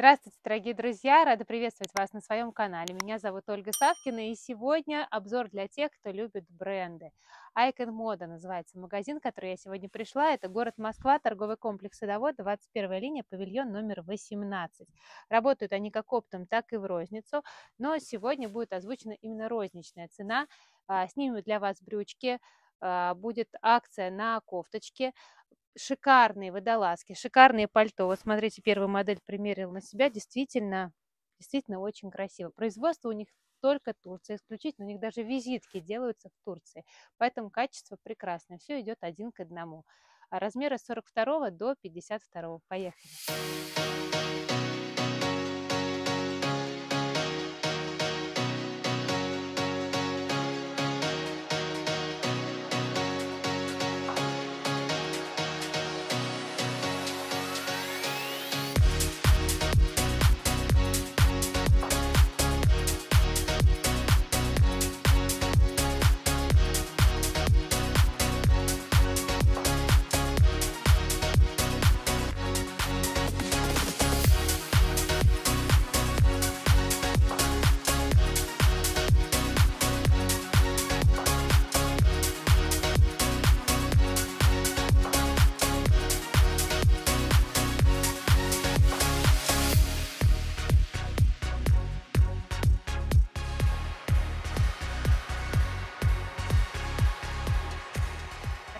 Здравствуйте, дорогие друзья! Рада приветствовать вас на своем канале. Меня зовут Ольга Савкина, и сегодня обзор для тех, кто любит бренды. Icon Moda называется магазин, в который я сегодня пришла. Это город Москва, торговый комплекс «Садовод», 21 линия, павильон номер 18. Работают они как оптом, так и в розницу, но сегодня будет озвучена именно розничная цена. А, снимем для вас брючки, а, будет акция на кофточки. Шикарные водолазки, шикарные пальто. Вот смотрите, первую модель примерил на себя. Действительно, действительно очень красиво. Производство у них только Турция исключительно. У них даже визитки делаются в Турции. Поэтому качество прекрасное. Все идет один к одному. А размеры 42 до 52. Поехали!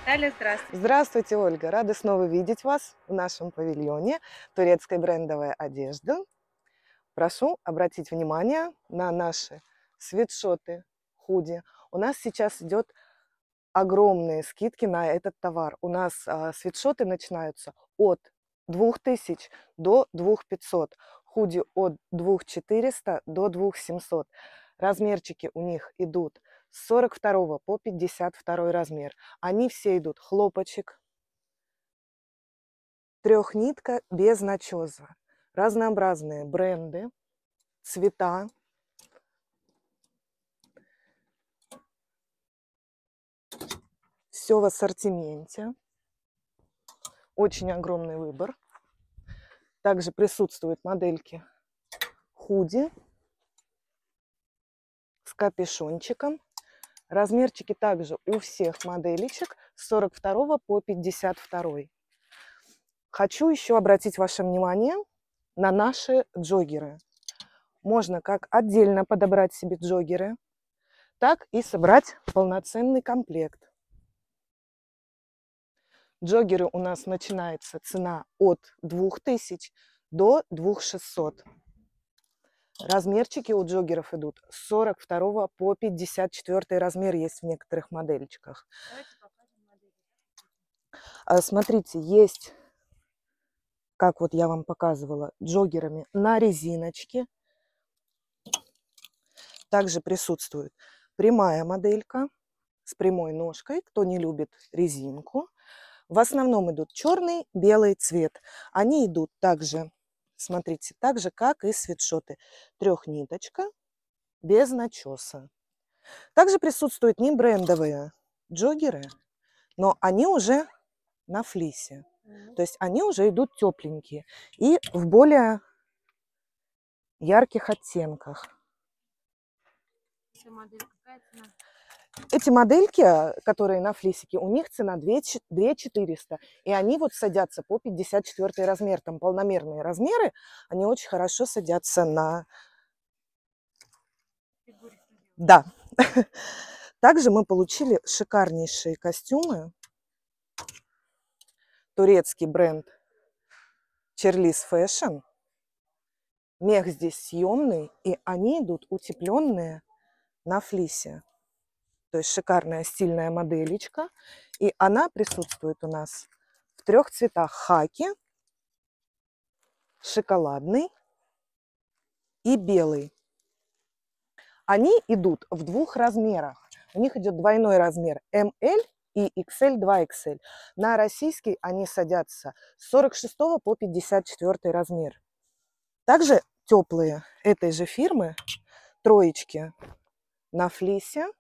Наталья, здравствуйте. Здравствуйте, Ольга. Рада снова видеть вас в нашем павильоне турецкой брендовой одежды. Прошу обратить внимание на наши свитшоты, худи. У нас сейчас идет огромные скидки на этот товар. У нас а, свитшоты начинаются от 2000 до 2500, худи от 2400 до 2700. Размерчики у них идут с 42 по 52 размер. Они все идут хлопочек, трехнитка без начеза, разнообразные бренды, цвета. Все в ассортименте. Очень огромный выбор. Также присутствуют модельки худи с капюшончиком Размерчики также у всех моделечек с 42 по 52. Хочу еще обратить ваше внимание на наши джогеры. Можно как отдельно подобрать себе джогеры, так и собрать полноценный комплект. Джогеры у нас начинается цена от 2000 до 2600. Размерчики у джогеров идут с 42 по 54 размер есть в некоторых модельчиках. А, смотрите, есть, как вот я вам показывала, джогерами на резиночке. Также присутствует прямая моделька с прямой ножкой, кто не любит резинку. В основном идут черный, белый цвет. Они идут также Смотрите, так же, как и свитшоты. Трехниточка без начеса. Также присутствуют не брендовые джогеры, но они уже на флисе. То есть они уже идут тепленькие и в более ярких оттенках. Модель, какая эти модельки, а, которые на флисике, у них цена 2 400. И они вот садятся по 54 размер. Там полномерные размеры. Они очень хорошо садятся на... Да. Также мы получили шикарнейшие костюмы. Турецкий бренд Черлис Фэшн. Мех здесь съемный, и они идут утепленные на флисе. То есть шикарная стильная моделечка. И она присутствует у нас в трех цветах. Хаки, шоколадный и белый. Они идут в двух размерах. У них идет двойной размер ML и XL 2XL. На российский они садятся с 46 по 54 размер. Также теплые этой же фирмы троечки на флисе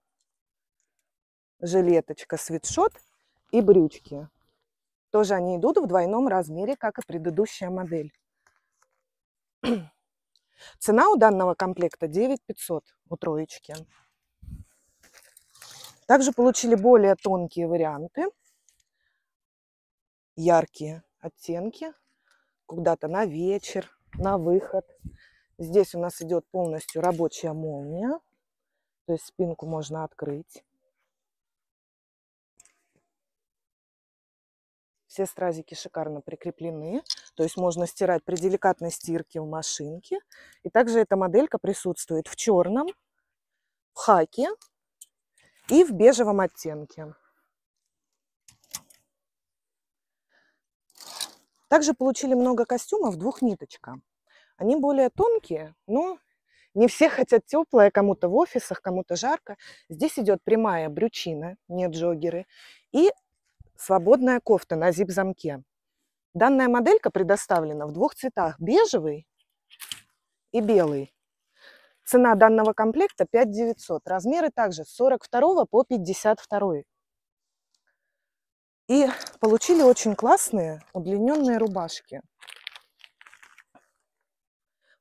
жилеточка, свитшот и брючки. Тоже они идут в двойном размере, как и предыдущая модель. Цена у данного комплекта 9500 у троечки. Также получили более тонкие варианты, яркие оттенки, куда-то на вечер, на выход. Здесь у нас идет полностью рабочая молния, то есть спинку можно открыть. все стразики шикарно прикреплены, то есть можно стирать при деликатной стирке в машинке. И также эта моделька присутствует в черном, в хаке и в бежевом оттенке. Также получили много костюмов двух ниточка. Они более тонкие, но не все хотят теплое, кому-то в офисах, кому-то жарко. Здесь идет прямая брючина, не джогеры, и Свободная кофта на зип-замке. Данная моделька предоставлена в двух цветах – бежевый и белый. Цена данного комплекта 5900. Размеры также с 42 по 52. И получили очень классные удлиненные рубашки.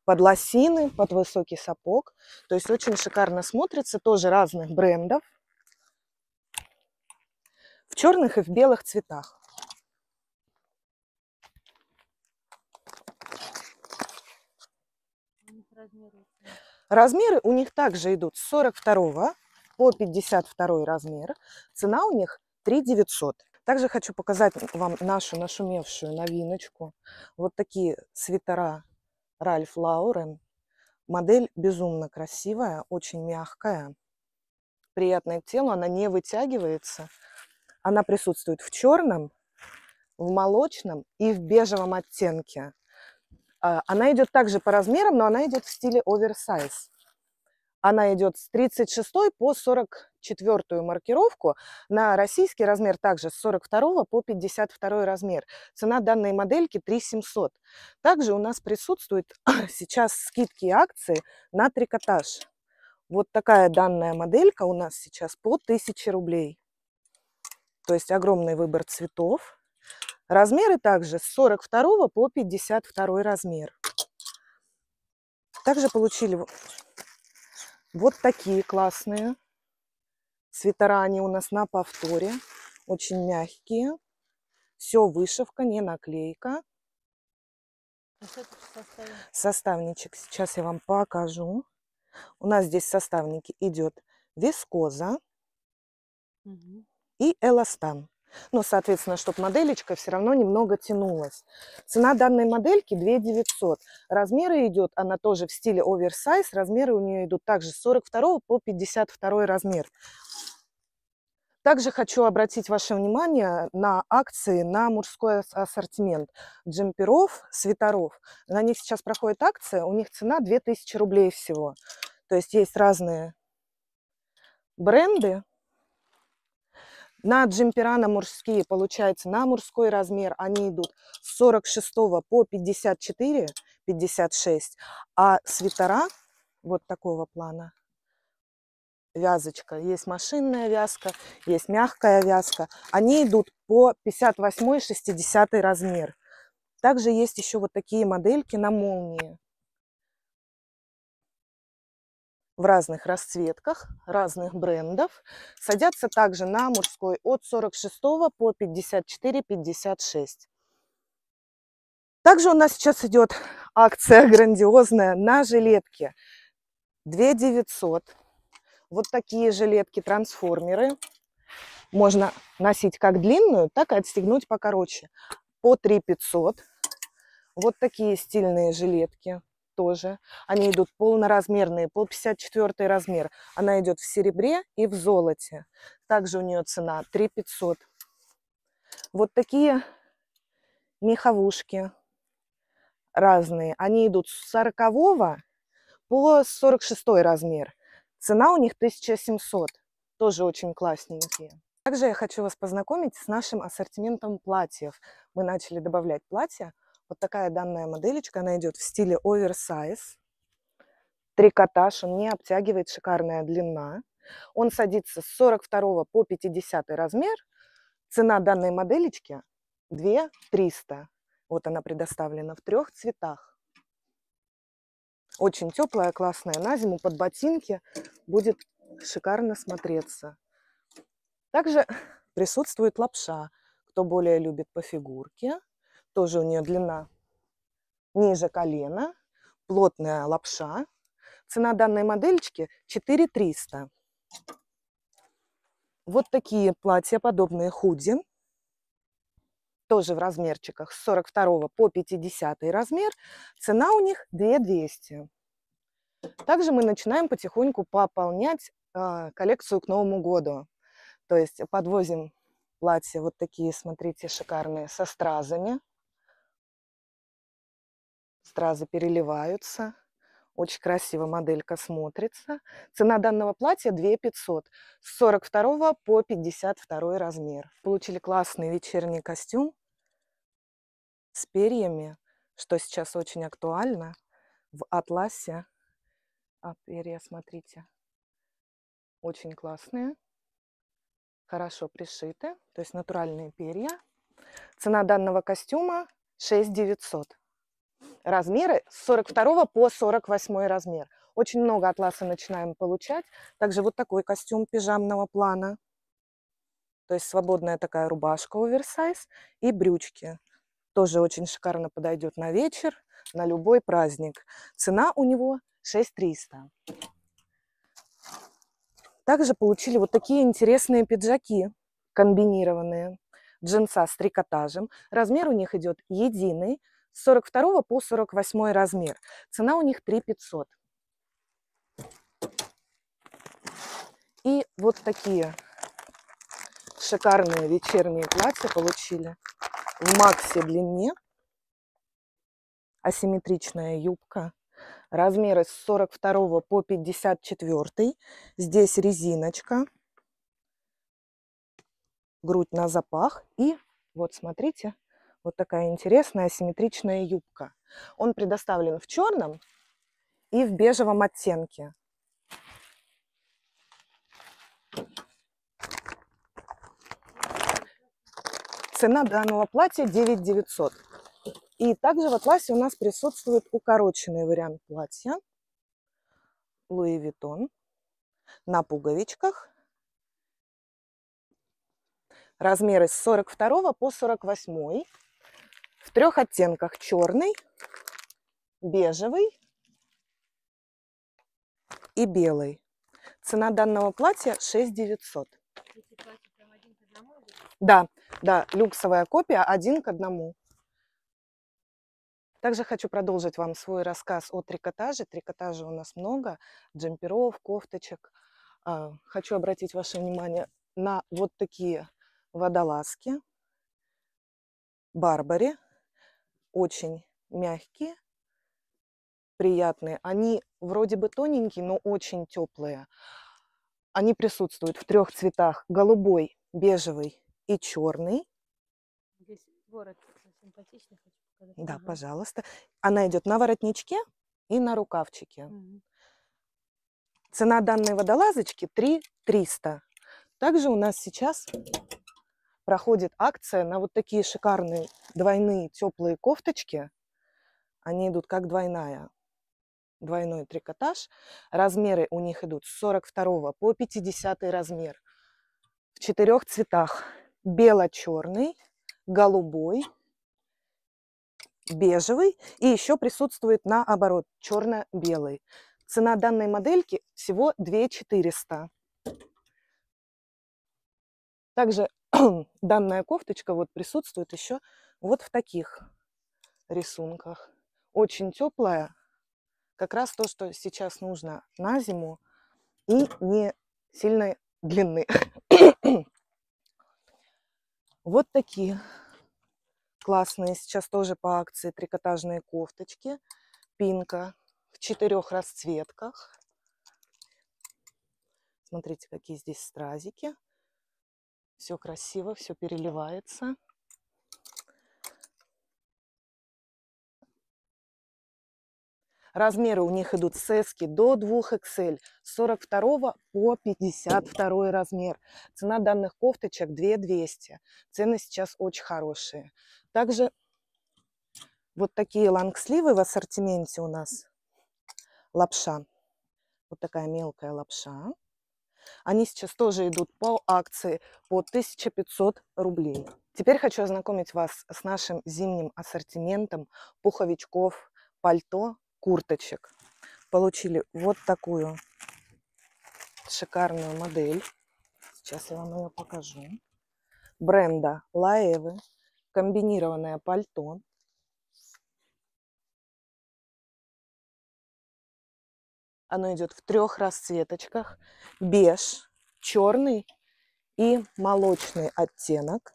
Под лосины, под высокий сапог. То есть очень шикарно смотрится. Тоже разных брендов в черных и в белых цветах. Размеры у них также идут с 42 по 52 размер. Цена у них 3 900. Также хочу показать вам нашу нашумевшую новиночку. Вот такие свитера Ральф Лаурен. Модель безумно красивая, очень мягкая, приятная к телу. Она не вытягивается, она присутствует в черном, в молочном и в бежевом оттенке. А, она идет также по размерам, но она идет в стиле оверсайз. Она идет с 36 по 44 маркировку. На российский размер также с 42 по 52 размер. Цена данной модельки 3700. Также у нас присутствуют сейчас скидки и акции на трикотаж. Вот такая данная моделька у нас сейчас по 1000 рублей. То есть огромный выбор цветов. Размеры также с 42 по 52 размер. Также получили вот такие классные свитера. Они у нас на повторе. Очень мягкие. Все вышивка, не наклейка. А Составничек сейчас я вам покажу. У нас здесь составники идет вискоза. Угу и эластан. Но, соответственно, чтобы моделечка все равно немного тянулась. Цена данной модельки 2 900. Размеры идет, она тоже в стиле оверсайз. Размеры у нее идут также с 42 по 52 размер. Также хочу обратить ваше внимание на акции на мужской ассортимент джемперов, свитеров. На них сейчас проходит акция, у них цена 2000 рублей всего. То есть есть разные бренды, на джемпера на мужские, получается, на мужской размер они идут с 46 по 54, 56, а свитера вот такого плана, вязочка, есть машинная вязка, есть мягкая вязка, они идут по 58-60 размер. Также есть еще вот такие модельки на молнии. в разных расцветках, разных брендов. Садятся также на мужской от 46 по 54-56. Также у нас сейчас идет акция грандиозная на жилетки. 2 900. Вот такие жилетки-трансформеры. Можно носить как длинную, так и отстегнуть покороче. По 3 500. Вот такие стильные жилетки тоже. Они идут полноразмерные, пол 54 размер. Она идет в серебре и в золоте. Также у нее цена 3 500. Вот такие меховушки разные. Они идут с 40 по 46 размер. Цена у них 1700. Тоже очень классненькие. Также я хочу вас познакомить с нашим ассортиментом платьев. Мы начали добавлять платья вот такая данная моделечка, она идет в стиле оверсайз. Трикотаж, он не обтягивает, шикарная длина. Он садится с 42 по 50 размер. Цена данной моделечки 2 300. Вот она предоставлена в трех цветах. Очень теплая, классная на зиму, под ботинки будет шикарно смотреться. Также присутствует лапша, кто более любит по фигурке – тоже у нее длина ниже колена, плотная лапша. Цена данной модельки 4300. Вот такие платья, подобные худи. Тоже в размерчиках с 42 по 50 размер. Цена у них 2200. Также мы начинаем потихоньку пополнять э, коллекцию к Новому году. То есть подвозим платья вот такие, смотрите, шикарные, со стразами стразы переливаются. Очень красиво моделька смотрится. Цена данного платья 2 500. С 42 по 52 размер. Получили классный вечерний костюм с перьями, что сейчас очень актуально в атласе. А перья, смотрите, очень классные, хорошо пришиты, то есть натуральные перья. Цена данного костюма 6 900 размеры с 42 по 48 размер. Очень много атласа начинаем получать. Также вот такой костюм пижамного плана. То есть свободная такая рубашка оверсайз и брючки. Тоже очень шикарно подойдет на вечер, на любой праздник. Цена у него 6300. Также получили вот такие интересные пиджаки комбинированные. Джинса с трикотажем. Размер у них идет единый – с 42 по 48 размер. Цена у них 3 500. И вот такие шикарные вечерние платья получили в максе длине. Асимметричная юбка. Размеры с 42 по 54. Здесь резиночка. Грудь на запах. И вот смотрите, вот такая интересная симметричная юбка. Он предоставлен в черном и в бежевом оттенке. Цена данного платья 9900. И также в атласе у нас присутствует укороченный вариант платья. Луи Витон на пуговичках. Размеры с 42 по 48 в трех оттенках. Черный, бежевый и белый. Цена данного платья 6 900. Да, да, люксовая копия один к одному. Также хочу продолжить вам свой рассказ о трикотаже. Трикотажа у нас много, джемперов, кофточек. А, хочу обратить ваше внимание на вот такие водолазки Барбари очень мягкие, приятные. Они вроде бы тоненькие, но очень теплые. Они присутствуют в трех цветах. Голубой, бежевый и черный. Здесь город симпатичный. Хочу да, пожалуйста. Она идет на воротничке и на рукавчике. Угу. Цена данной водолазочки 3 300. Также у нас сейчас проходит акция на вот такие шикарные двойные теплые кофточки. Они идут как двойная, двойной трикотаж. Размеры у них идут с 42 по 50 размер в четырех цветах. Бело-черный, голубой, бежевый и еще присутствует наоборот черно-белый. Цена данной модельки всего 2400. Также данная кофточка вот присутствует еще вот в таких рисунках. Очень теплая, как раз то, что сейчас нужно на зиму и не сильной длины. вот такие классные сейчас тоже по акции трикотажные кофточки. Пинка в четырех расцветках. Смотрите, какие здесь стразики. Все красиво, все переливается. Размеры у них идут с S до 2 XL, 42 по 52 размер. Цена данных кофточек 2200. Цены сейчас очень хорошие. Также вот такие лонгсливы в ассортименте у нас. Лапша. Вот такая мелкая лапша. Они сейчас тоже идут по акции по 1500 рублей. Теперь хочу ознакомить вас с нашим зимним ассортиментом пуховичков, пальто, курточек. Получили вот такую шикарную модель. Сейчас я вам ее покажу. Бренда Лаевы. Комбинированное пальто Оно идет в трех расцветочках. Беж, черный и молочный оттенок.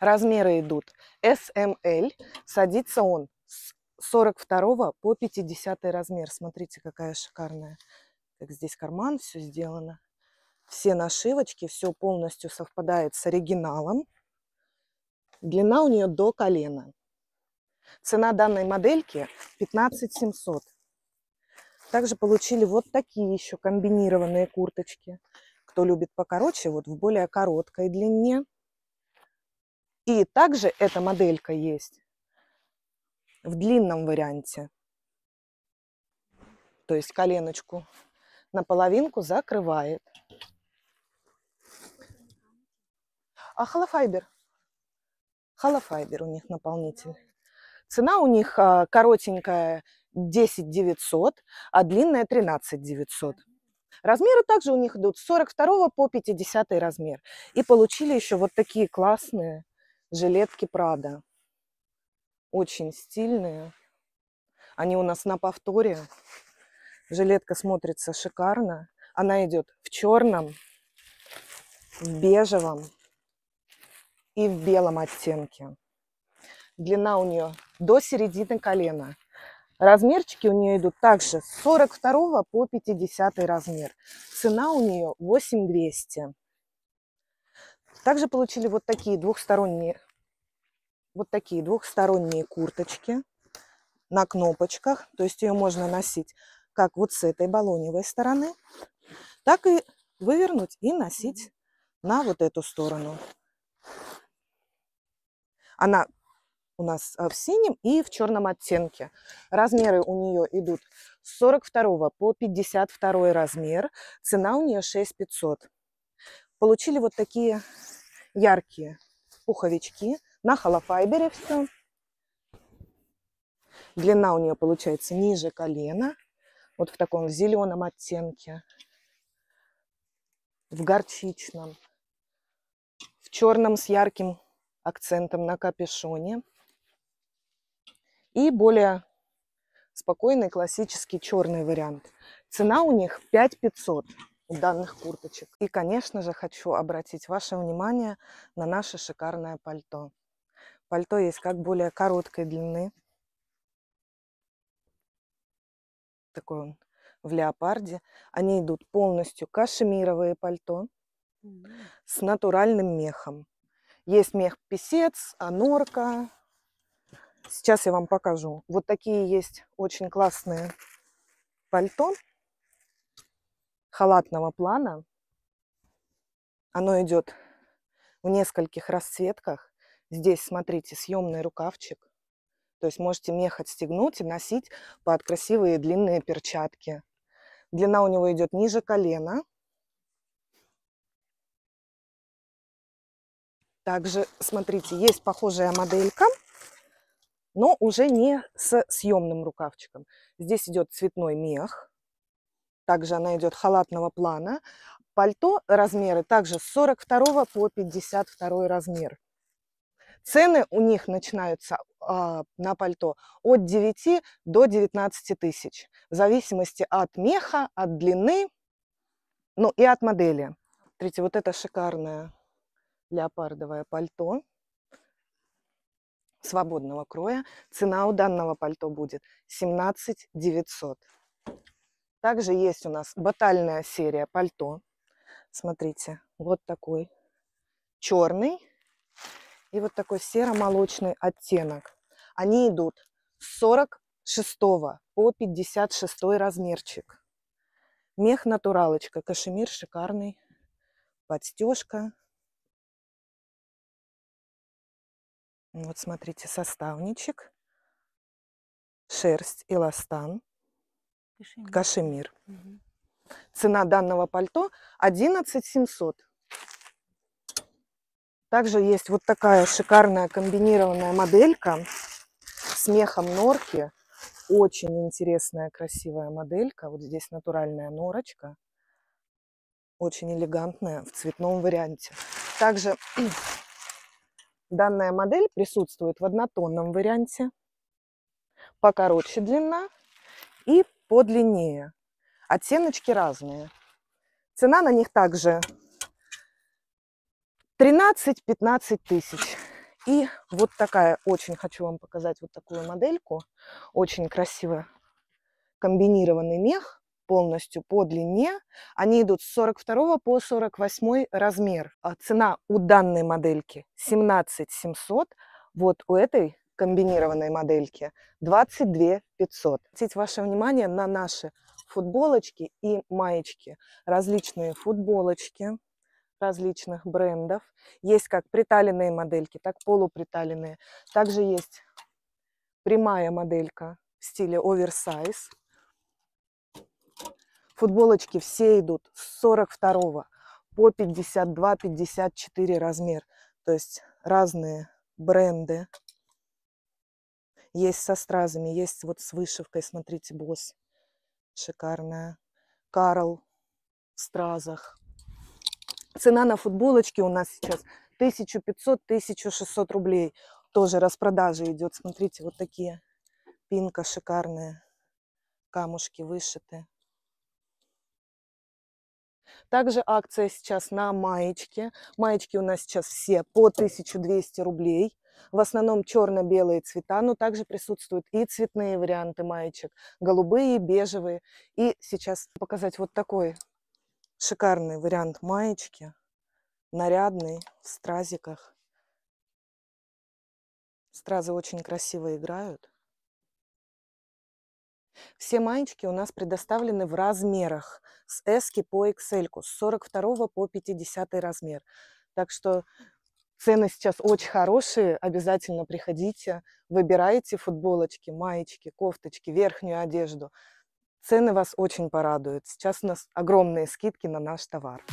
Размеры идут SML. Садится он с 42 по 50 размер. Смотрите, какая шикарная. Как здесь карман, все сделано. Все нашивочки, все полностью совпадает с оригиналом. Длина у нее до колена. Цена данной модельки 15 700. Также получили вот такие еще комбинированные курточки. Кто любит покороче, вот в более короткой длине. И также эта моделька есть в длинном варианте. То есть коленочку наполовинку закрывает. А холофайбер. Холофайбер у них наполнитель. Цена у них а, коротенькая 10 900, а длинная 13 900. Размеры также у них идут с 42 по 50 размер. И получили еще вот такие классные жилетки Прада. Очень стильные. Они у нас на повторе. Жилетка смотрится шикарно. Она идет в черном, в бежевом и в белом оттенке. Длина у нее до середины колена. Размерчики у нее идут также с 42 по 50 размер. Цена у нее 8200. Также получили вот такие двухсторонние, вот такие двухсторонние курточки на кнопочках. То есть ее можно носить как вот с этой баллоневой стороны, так и вывернуть и носить на вот эту сторону. Она у нас а, в синем и в черном оттенке. Размеры у нее идут с 42 по 52 размер. Цена у нее 6500. Получили вот такие яркие пуховички на холофайбере все. Длина у нее получается ниже колена. Вот в таком зеленом оттенке. В горчичном. В черном с ярким акцентом на капюшоне и более спокойный классический черный вариант. Цена у них 5500 у данных курточек. И, конечно же, хочу обратить ваше внимание на наше шикарное пальто. Пальто есть как более короткой длины. Такой он в леопарде. Они идут полностью кашемировые пальто с натуральным мехом. Есть мех писец, анорка, Сейчас я вам покажу. Вот такие есть очень классные пальто халатного плана. Оно идет в нескольких расцветках. Здесь, смотрите, съемный рукавчик. То есть можете мех отстегнуть и носить под красивые длинные перчатки. Длина у него идет ниже колена. Также, смотрите, есть похожая моделька – но уже не с съемным рукавчиком. Здесь идет цветной мех, также она идет халатного плана. Пальто размеры также с 42 по 52 размер. Цены у них начинаются э, на пальто от 9 до 19 тысяч, в зависимости от меха, от длины, ну и от модели. Смотрите, вот это шикарное леопардовое пальто свободного кроя. Цена у данного пальто будет 17 900. Также есть у нас батальная серия пальто. Смотрите, вот такой черный и вот такой серо-молочный оттенок. Они идут с 46 по 56 размерчик. Мех натуралочка, кашемир шикарный, подстежка, Вот смотрите, составничек, шерсть, эластан, кашемир. кашемир. Угу. Цена данного пальто 11 700. Также есть вот такая шикарная комбинированная моделька с мехом норки. Очень интересная, красивая моделька. Вот здесь натуральная норочка. Очень элегантная в цветном варианте. Также Данная модель присутствует в однотонном варианте. Покороче длина и подлиннее. Оттеночки разные. Цена на них также 13-15 тысяч. И вот такая, очень хочу вам показать вот такую модельку. Очень красиво комбинированный мех полностью по длине. Они идут с 42 по 48 размер. А цена у данной модельки 17 700. Вот у этой комбинированной модельки 22 500. Обратите ваше внимание на наши футболочки и маечки. Различные футболочки различных брендов. Есть как приталенные модельки, так полуприталенные. Также есть прямая моделька в стиле оверсайз. Футболочки все идут с 42 по 52-54 размер. То есть разные бренды. Есть со стразами, есть вот с вышивкой, смотрите, босс. Шикарная. Карл в стразах. Цена на футболочки у нас сейчас 1500-1600 рублей. Тоже распродажа идет. Смотрите, вот такие пинка шикарные. Камушки вышитые. Также акция сейчас на маечке. Маечки у нас сейчас все по 1200 рублей. В основном черно-белые цвета, но также присутствуют и цветные варианты маечек, голубые, бежевые. И сейчас показать вот такой шикарный вариант маечки, нарядный, в стразиках. Стразы очень красиво играют. Все маечки у нас предоставлены в размерах с S по XL, с 42 по 50 размер. Так что цены сейчас очень хорошие, обязательно приходите, выбирайте футболочки, маечки, кофточки, верхнюю одежду. Цены вас очень порадуют. Сейчас у нас огромные скидки на наш товар.